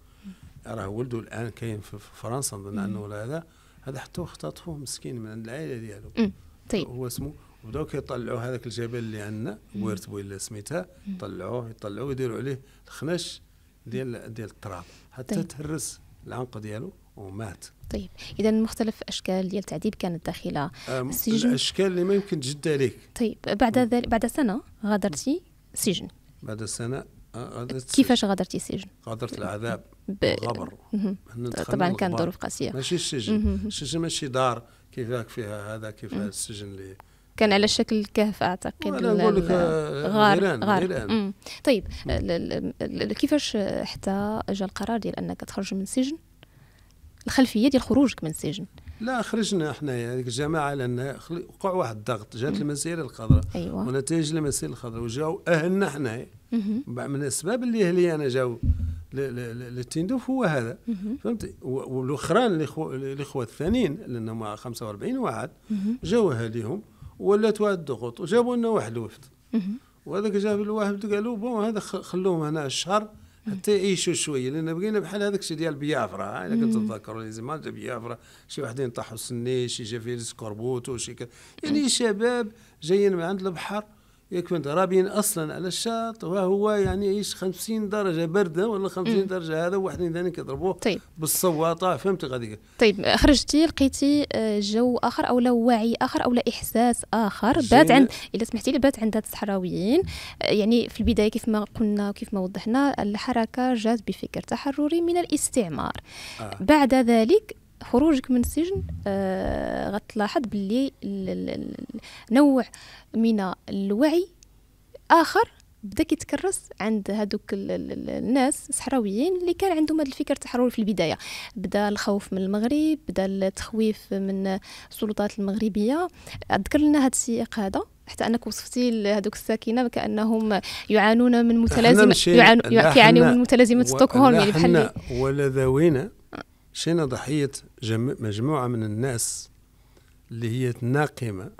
راه ولده الآن كاين في فرنسا نظن أنه هذا هذا حتى اختطفوه مسكين من العائلة دياله طيب هو اسمه وبداو كيطلعوا هذاك الجبل اللي عندنا ويرت بويلا سميتها يطلعوه يطلعوه يديروا عليه الخنش ديال ديال التراب حتى طيب. تهرس العنق ديالو ومات طيب اذا مختلف اشكال ديال التعذيب كانت داخله السجن الاشكال اللي ما يمكن تجد عليك طيب بعد ذلك بعد سنه غادرتي السجن بعد سنه آه، غادرت كيفاش غادرتي السجن غادرت العذاب ب... غبر طبعا كان ظروف قاسيه ماشي السجن السجن ماشي دار كيفاك فيها هذا كيف السجن اللي كان على شكل كهف اعتقد آه، غار غار طيب كيفاش حتى جا القرار ديال انك تخرج من السجن الخلفيه ديال خروجك من السجن لا خرجنا حنايا هذيك الجماعه لان وقع واحد الضغط جات المسيره الخضراء أيوة. ونتائج المسيره الخضراء وجاو اهلنا حنايا من الاسباب اللي اهلي انا جاو للتندوف هو هذا فهمت والاخران الاخوه الثانيين لانهم 45 واحد جاو اهاليهم ولات واحد الضغوط وجابوا لنا واحد الوفد وهذاك جاب الواحد قالوا بون هذا خلوهم هنا الشهر حتى يعيشوا شويه لان بقينا بحال هذاك الشيء ديال بيافرا الا تتذكروا لي زمان ديال بيافرا شي واحدين طاحوا سني شي جا فيرس كربوتو شي كذا يعني شباب جايين من عند البحر يكون رابين اصلا على الشاط وهو يعني يعيش 50 درجه برده ولا 50 درجه هذا واحد ثاني كيضربوه طيب. بالصواطه آه، فهمت غادي طيب خرجتي لقيتي آه، جو اخر او لا وعي اخر او لا احساس اخر بات عند اذا سمحتي لي بات عند هاد الصحراويين آه، يعني في البدايه كيف ما قلنا وكيف ما وضحنا الحركه جات بفكر تحرري من الاستعمار آه. بعد ذلك خروجك من السجن آه غتلاحظ باللي نوع من الوعي اخر بدا كيتكرس عند هادوك الناس الصحراويين اللي كان عندهم هذا الفكر التحرر في البدايه بدا الخوف من المغرب بدا التخويف من السلطات المغربيه اذكر لنا هذا السياق هذا حتى انك وصفتي لهذوك الساكنه كانهم يعانون من متلازمه يعانون من متلازمه ستوكهولم يعني بحال ولا ذوينا شينا ضحية جم... مجموعة من الناس اللي هي ناقمة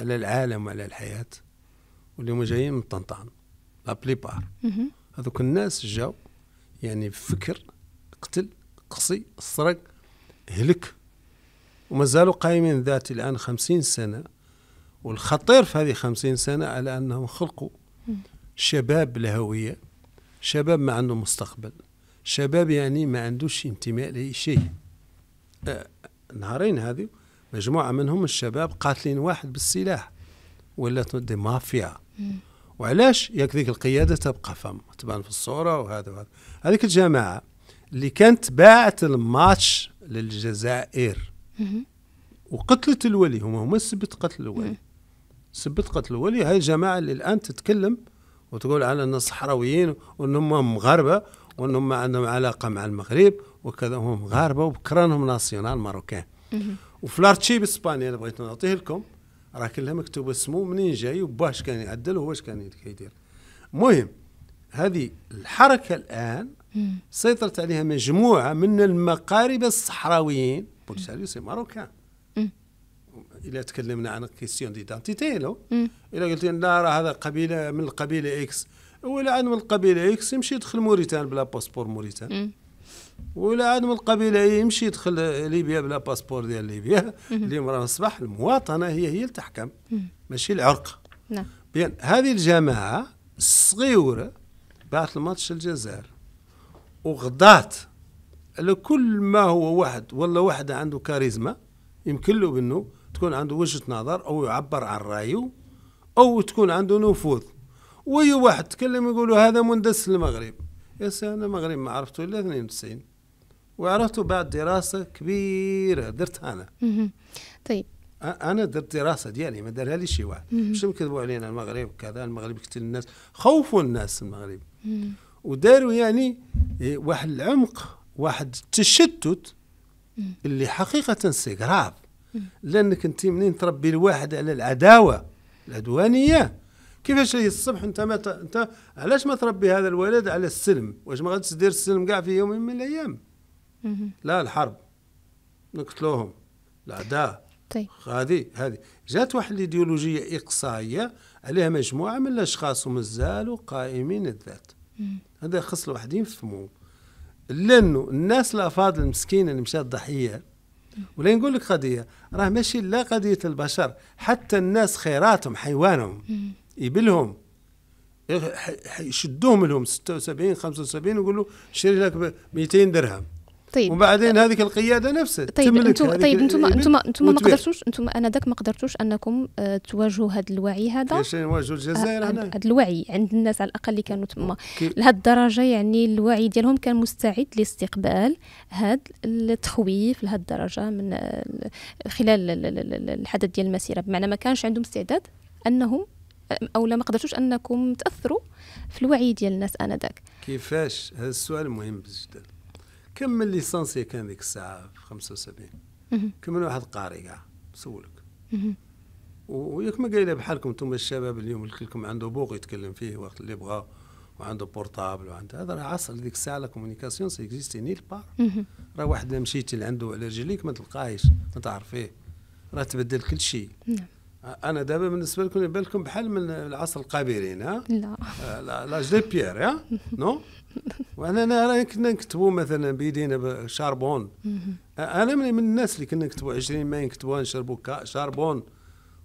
على العالم وعلى الحياة واللي هما جايين من طنطان لا بار هذوك الناس جاو يعني فكر قتل قصي سرق هلك ومازالوا قايمين ذات الآن خمسين سنة والخطير في هذه خمسين سنة على أنهم خلقوا شباب لهوية شباب ما عندهم مستقبل شباب يعني ما عندوش انتماء لاي شيء أه، نهارين هذه مجموعه منهم الشباب قاتلين واحد بالسلاح ولات دي مافيا وعلاش ياك ذيك القياده تبقى فم تبان في الصوره وهذا وهذا هذيك الجماعه اللي كانت باعت الماتش للجزائر وقتلت الولي هما هما سبت قتل الولي سبت قتل الولي هاي الجماعه اللي الان تتكلم وتقول على ان الصحراويين وان هم مغاربه وانهم ما عندهم علاقه مع المغرب وكذا هم مغاربه وبكرانهم ناسيونال ماروكان وفي الارشيف الاسباني انا بغيت نعطيه لكم راه كلها مكتوبه اسمه منين جاي وباه كان يعدل واش كان كيدير المهم هذه الحركه الان سيطرت عليها مجموعه من المقاربه الصحراويين بوليساريو سي ماروكان الا تكلمنا عن كيستيون ديدانتيتي لو الا قلت لا راه هذا قبيله من القبيله اكس ولا عاد من القبيله اكس يمشي يدخل موريتان بلا باسبور موريتان ولا عاد من القبيله يمشي يدخل ليبيا بلا باسبور ديال ليبيا اليوم راه اصبح المواطنه هي هي اللي تحكم ماشي العرق نعم بيان هذه الجماعه الصغيره بعث الماتش للجزائر وغضات على كل ما هو واحد ولا واحدة عنده كاريزما يمكن له بأنه تكون عنده وجهة نظر او يعبر عن رايه او تكون عنده نفوذ وي واحد تكلم يقولوا هذا مندس المغرب يا سي انا المغرب ما عرفته الا 92 وعرفته بعد دراسه كبيره درتها انا طيب انا درت دراسه ديالي ما دارها لي شي واحد باش نكذبوا علينا المغرب كذا المغرب قتل الناس خوفوا الناس المغرب وداروا يعني إيه، واحد العمق واحد التشتت اللي حقيقه سي لانك انت منين تربي الواحد على العداوه العدوانيه كيفاش الصبح انت ما ت... انت علاش ما تربي هذا الولد على السلم واش ما غاديش دير السلم كاع في يوم من الايام لا الحرب نقتلوهم الاعداء طيب هذه هذه جات واحد الايديولوجيه اقصائيه عليها مجموعه من الاشخاص ومازالوا قائمين الذات هذا خص الواحد يفهموه لانه الناس الافاضل المسكينه اللي مشات ضحيه ولا نقول لك قضيه راه ماشي لا قضيه البشر حتى الناس خيراتهم حيوانهم يبلهم يشدوهم لهم 76 75 ويقول له شري لك 200 درهم طيب وبعدين هذيك القياده نفسها طيب انتم طيب انتم انتم انتم ما قدرتوش انتم انا ذاك ما قدرتوش انكم آه، تواجهوا هذا الوعي هذا كيفاش نواجهوا الجزائر آه، آه، هذا الوعي عند الناس على الاقل اللي كانوا تما لهذه الدرجه يعني الوعي ديالهم كان مستعد لاستقبال هذا التخويف لهذه الدرجه من خلال الحدث ديال المسيره بمعنى ما كانش عندهم استعداد انهم او لا ما قدرتوش انكم تاثروا في الوعي ديال الناس انذاك كيفاش هذا السؤال مهم جدا كم من ليسانسي كان ديك الساعه في 75 كم من واحد قاري كاع سولك وياك ما قايله بحالكم انتم الشباب اليوم كلكم عنده بوق يتكلم فيه وقت اللي بغا وعنده بورتابل وعنده هذا راه عصر ديك الساعه لا كومونيكاسيون سي اكزيستي نيل بار راه واحد مشيتي لعنده على رجليك ما تلقاهش ما تعرفيه راه تبدل كل شيء نعم انا دابا بالنسبه لكم يبان لكم بحال من العصر القابلين ها لا آه، لا جي بيير ها نو وانا راه كنا نكتبوا مثلا بيدينا بالشاربون انا من الناس اللي كنا نكتبوا 20 ما نكتبوا نشربوا شاربون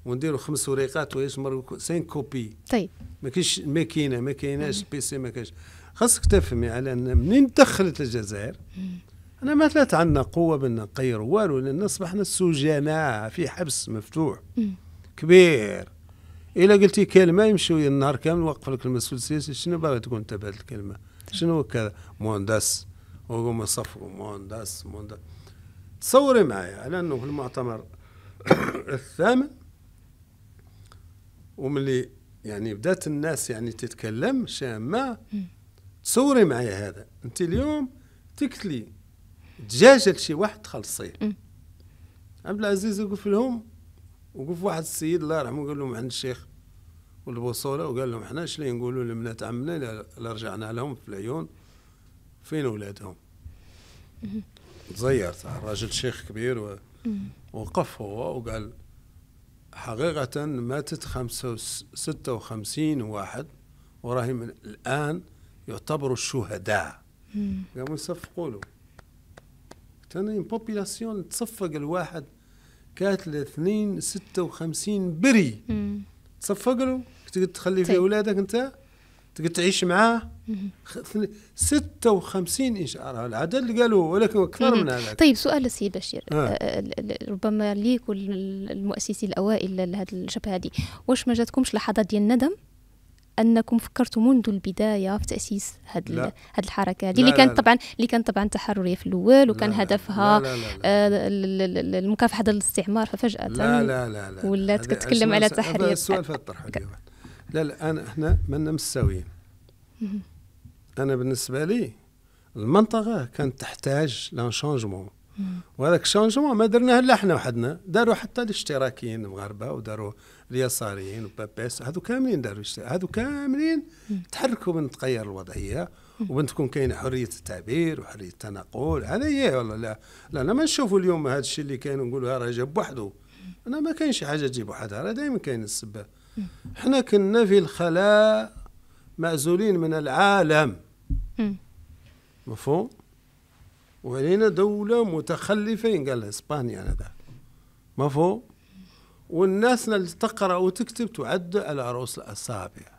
ونديروا خمس وريقات ويش مرة سين كوبي طيب ما كاينش ماكينه ما كايناش بيسي ما كاينش خاصك تفهمي على ان منين دخلت الجزائر انا ما طلعت عندنا قوه بان نغيروا والو لان اصبحنا سجناء في حبس مفتوح كبير الا قلتي كلمه يمشيو النهار كامل وقف لك المسؤول السياسي شنو باغي تكون بهذ الكلمه شنو كذا مهندس وهم صفقوا مهندس مهندس تصوري معايا على انه في المؤتمر (coughs) الثامن وملي يعني بدات الناس يعني تتكلم شامه تصوري معايا هذا انت اليوم تكتلي دجاجه لشي واحد تخلصيه عبد العزيز يقول لهم وقف واحد السيد الله يرحمه قال لهم عند الشيخ والبوصولة وقال لهم حنا شنو نقولوا لبنات عمنا لا رجعنا لهم في العيون فين ولادهم تزير صح راجل شيخ كبير و... وقف هو وقال حقيقة ماتت خمسة ستة وخمسين واحد وراهي من الآن يعتبروا الشهداء قاموا يصفقوا له تاني بوبيلاسيون تصفق الواحد كانت الاثنين ستة وخمسين بري تصفق له تقدر تخلي فيه اولادك طيب. انت تقدر تعيش معاه 56 ان شاء الله العدد اللي قالوه ولكن اكثر من هذا طيب سؤال السيد بشير آه. آه،, آه، ربما ليك والمؤسسين الاوائل لهذه الشبهه هذه واش ما جاتكمش لحظات ديال الندم انكم فكرتوا منذ البدايه في تاسيس هذه الحركه هذه اللي كانت طبعا اللي كانت طبعا تحرريه في الاول وكان لا هدفها لا لا لا آه، المكافحه ضد الاستعمار ففجاه لا لا لا, لا ولات كتكلم على تحرير السؤال في الطرح لا لا انا احنا منا مستويين انا بالنسبه لي المنطقه كانت تحتاج لان شانجمون وهذاك الشونجمون ما درناه الا احنا وحدنا داروا حتى الاشتراكيين المغاربه وداروا اليساريين وبابيس هذو كاملين داروا هذو كاملين تحركوا من تغير الوضعيه وبنت تكون كاينه حريه التعبير وحريه التنقل هذا هي والله لا لا انا ما نشوفوا اليوم هذا الشيء اللي كاين نقولوا راه جاب وحده انا ما كاينش حاجه تجيب وحدها راه دائما كاين السبه حنا كنا في الخلاء معزولين من العالم مفهوم وعلينا دولة متخلفة ينقال اسبانيا هذا مفهوم والناس اللي تقرا وتكتب تعد على رؤوس الاصابع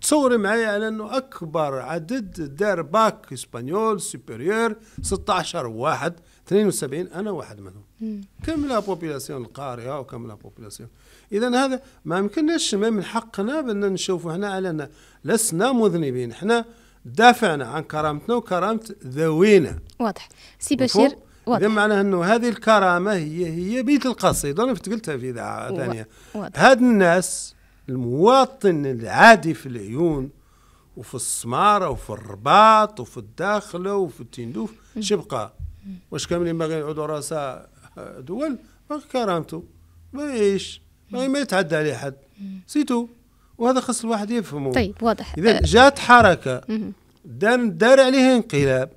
تصوري معي على انه اكبر عدد دار باك اسبانيول سوبيريور 16 واحد 72 انا واحد منهم كم لا بوبيلاسيون القارئه وكم لا بوبيلاسيون اذا هذا ما يمكنناش ما من حقنا بان نشوفوا احنا على ان لسنا مذنبين احنا دافعنا عن كرامتنا وكرامه ذوينا واضح سي بشير واضح معناه انه هذه الكرامه هي هي بيت القصيده انا قلتها في اذاعه ثانيه هاد الناس المواطن العادي في العيون وفي السمارة وفي الرباط وفي الداخلة وفي التندوف شبقى واش كاملين باغي يعودوا رؤساء آه، دول باغي كرامته باغي يعيش باغي ما يتعدى عليه حد سيتو وهذا خص الواحد يفهمه طيب واضح اذا آه. جات حركه دار دار انقلاب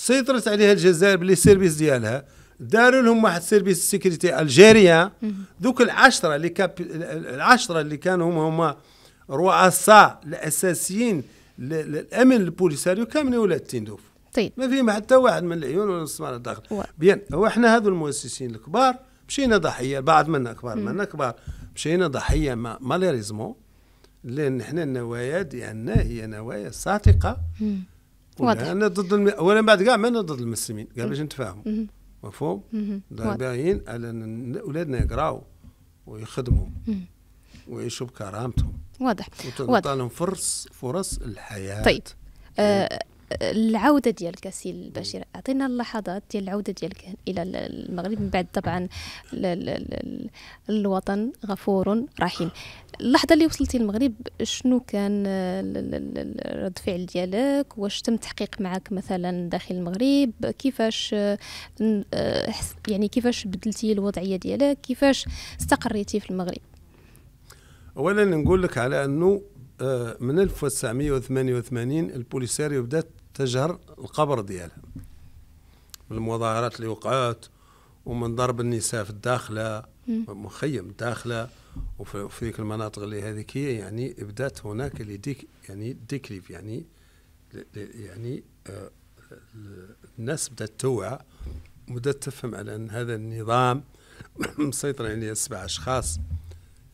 سيطرت عليها الجزائر بلي سيرفيس ديالها داروا لهم واحد سيرفيس سيكريتي الجيريان ذوك العشره اللي كاب العشره اللي كانوا هما هما رؤساء الاساسيين الامن البوليساريو كاملين ولاد تندوف طيب ما فيهم حتى واحد من العيون ولا السمار الداخل بيان هو احنا هذو المؤسسين الكبار مشينا ضحيه بعض منا كبار منا كبار مشينا ضحيه ما ماليريزمون لان احنا النوايا ديالنا هي نوايا صادقه واضح انا ضد الم... اولا بعد كاع ما انا ضد المسلمين كاع باش نتفاهموا مفهوم باين على ان اولادنا يقراو ويخدموا ويعيشوا بكرامتهم واضح واضح لهم فرص فرص الحياه طيب آه العودة ديال سي البشير أعطينا اللحظات ديال العودة ديالك إلى المغرب من بعد طبعا الوطن غفور رحيم اللحظة اللي وصلتي المغرب شنو كان رد فعل ديالك واش تم تحقيق معك مثلا داخل المغرب كيفاش آه، يعني كيفاش بدلتي الوضعية ديالك كيفاش استقريتي في المغرب اولا نقول لك على انه آه، من 1988 البوليساريو بدات تجهر القبر ديالها من المظاهرات اللي وقعت ومن ضرب النساء في الداخله مخيم الداخله وفي ذيك المناطق اللي هذيك هي يعني بدات هناك اللي ديك يعني ديكليف يعني يعني آه، الناس بدات توعى وبدات تفهم على ان هذا النظام (coughs) مسيطر عليه سبع اشخاص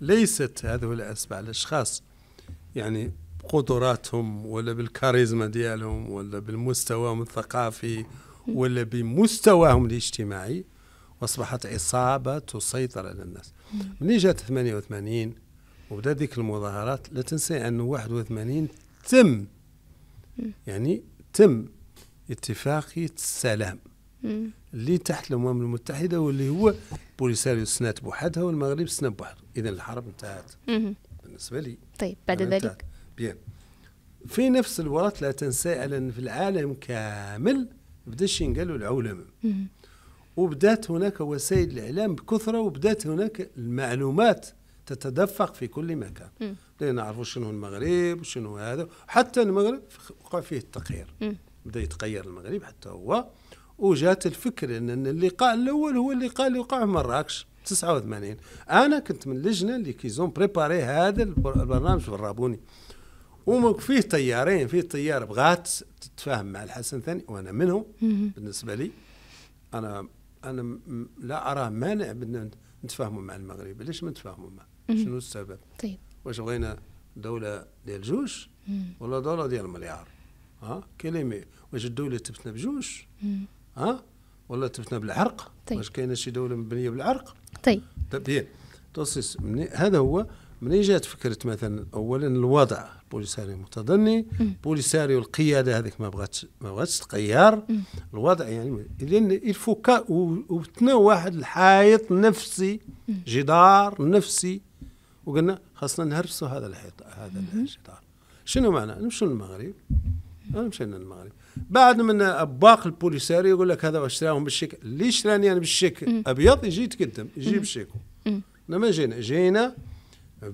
ليست هذول الاسبع الاشخاص يعني بقدراتهم ولا بالكاريزما ديالهم ولا بالمستواهم الثقافي ولا بمستواهم الاجتماعي واصبحت عصابه تسيطر على الناس ملي جات 88 وبدا ديك المظاهرات لا تنسى ان 81 تم يعني تم اتفاقيه السلام اللي تحت الامم المتحده واللي هو بوليساريو سنات بوحدها والمغرب سنات بوحده اذا الحرب انتهت بالنسبه لي طيب بعد ذلك بيان في نفس الوقت لا تنسى أن في العالم كامل بدا ينقالوا العلماء وبدات هناك وسائل الإعلام بكثرة وبدات هناك المعلومات تتدفق في كل مكان بدينا نعرفوا شنو المغرب وشنو هذا حتى المغرب وقع فيه التقرير بدا يتغير المغرب حتى هو وجات الفكرة أن اللقاء الأول هو اللقاء اللي وقع في مراكش 89 أنا كنت من اللجنة اللي كيزون بريباري هذا البرنامج في الرابوني وفيه تيارين فيه تيار بغات تتفاهم مع الحسن ثاني وانا منهم بالنسبه لي انا انا لا اراه مانع بدنا نتفاهموا مع المغرب ليش ما نتفاهموا معه شنو السبب طيب واش بغينا دوله ديال جوج ولا دوله ديال مليار ها كلمه واش الدوله تبتنا بجوج ها ولا تبتنا بالعرق طيب. واش كاينه شي دوله مبنيه بالعرق طيب طيب هذا هو منين جات فكره مثلا اولا الوضع بوليساريو متضني بوليساريو القياده هذيك ما بغاتش ما بغاتش تقير الوضع يعني لان الفكا وبتنا واحد الحائط نفسي جدار نفسي وقلنا خاصنا نهرسوا هذا الحيط هذا الجدار شنو معنى نمشوا للمغرب مشينا للمغرب بعد من باق البوليساري يقول لك هذا اشتراهم بالشيك اللي شراني انا بالشيك ابيض يجي يتقدم يجي بالشيكو انا ما جينا جينا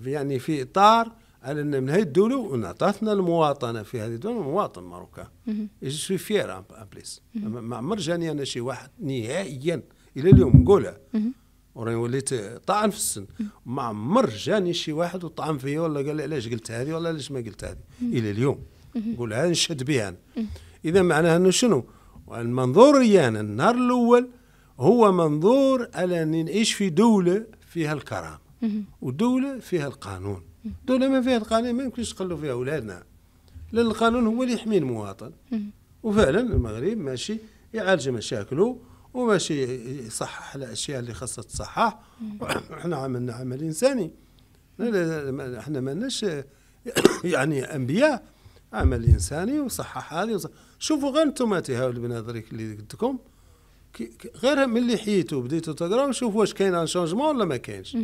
يعني في اطار على ان من هذه الدوله وان المواطنه في هذه الدوله مواطن ماروكان جو سوي فيير ان بليس ما عمر جاني انا شي واحد نهائيا الى اليوم نقولها وراني وليت طعن في السن ما عمر جاني شي واحد وطعن فيا ولا قال لي علاش قلت هذه ولا علاش ما قلت هذه الى اليوم نقولها نشهد بها اذا معناها انه شنو المنظور يعني النهار الاول هو منظور على اني نعيش في دوله فيها الكرامه ودوله فيها القانون دولة ما فيها القانون ما يمكنش نقلوا فيها أولادنا لأن القانون هو اللي يحمي المواطن وفعلا المغرب ماشي يعالج مشاكله وماشي يصحح الأشياء اللي خاصها تصحح وحنا (coughs) عملنا عمل إنساني احنا مالناش (coughs) يعني انبياء عمل انساني وصحح هذه وصح... شوفوا غير انتم هاو البنات اللي قلت لكم غير ملي حيتوا بديتوا تقراو شوفوا واش كاين ان شونجمون ولا ما كاينش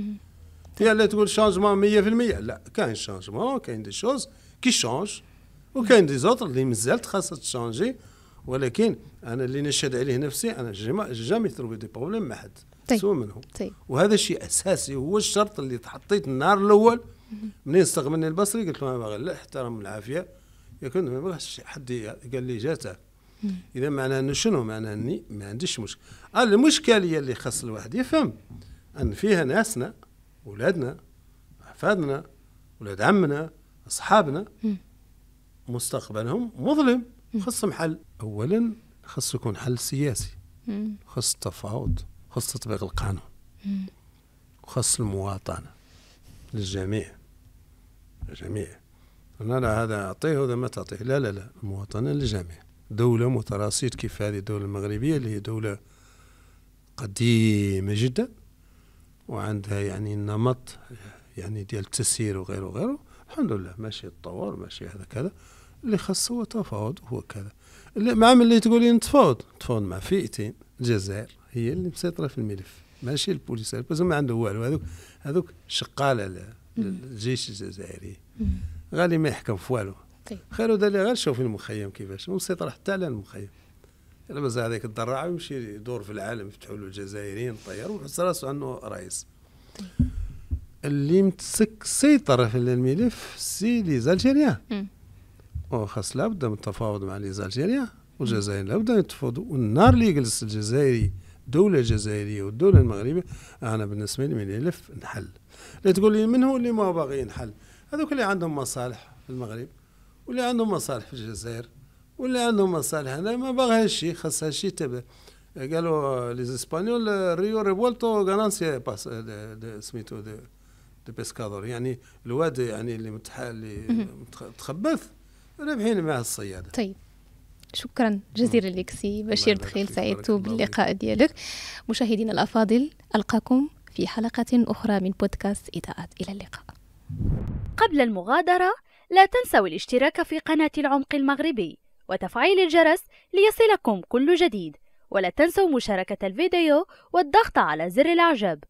هي لا تقول شانجمون 100% لا كاين شانجمون كاين دي شوز كي شانج وكاين دي زوطر اللي مازالت خاصها تشانجي ولكن انا اللي نشهد عليه نفسي انا جامي تروي دي بروبليم مع حد سوى منهم وهذا الشيء اساسي هو الشرط اللي تحطيت النهار الاول منين استقبلني البصري قلت له انا باغي الاحترام والعافيه يكون ما بغاش حد قال لي جاته اذا معناه انه شنو معناه اني ما عنديش مشكل المشكله اللي خاص الواحد يفهم ان فيها ناسنا اولادنا احفادنا اولاد عمنا اصحابنا مستقبلهم مظلم خصهم حل اولا خص يكون حل سياسي خص التفاوض خص تطبيق القانون خص المواطنه للجميع للجميع انا لا هذا اعطيه وهذا ما تعطيه لا لا لا المواطنه للجميع دولة متراصيه كيف هذه الدولة المغربية اللي هي دولة قديمة جدا وعندها يعني نمط يعني ديال التسيير وغيره وغيره الحمد لله ماشي تطور ماشي هذا كذا اللي خاصه هو تفاوض هو كذا اللي مع ملي تقولي نتفاوض نتفاوض مع فئتين الجزائر هي اللي مسيطره في الملف ماشي البوليس بس ما عنده والو هذوك هذوك شقاله للجيش الجزائري غالي ما يحكم في والو طيب. خير اللي غير شوفي المخيم كيفاش مسيطره حتى على المخيم لبس هذيك الدراعه ويمشي يدور في العالم يفتحوا له الجزائريين طير ويحس راسه انه رئيس اللي متسك سيطر في الملف سي لي زالجيريان وخاص لابد من التفاوض مع لي زالجيريان والجزائر لابد ان يتفاوضوا والنهار اللي يجلس الجزائري الدولة الجزائرية والدولة المغربية أنا بالنسبة لي من يلف نحل لا تقول لي من هو اللي ما باغي ينحل هذوك اللي عندهم مصالح في المغرب واللي عندهم مصالح في الجزائر واللي عنده مصالح هنا ما باغيهاش شي خص شي تبع قالوا لي اسبانيول ريو ريفولتو غانانسيا باس آه، سميتو دي بيسكادور يعني الواد يعني اللي متحال اللي متخبث رابحين مع الصياده طيب شكرا جزيلا لك سي بشير دخيل سعدت باللقاء ديالك مشاهدينا الافاضل القاكم في حلقه اخرى من بودكاست اضاءات الى اللقاء قبل المغادره لا تنسوا الاشتراك في قناه العمق المغربي وتفعيل الجرس ليصلكم كل جديد ولا تنسوا مشاركة الفيديو والضغط على زر الإعجاب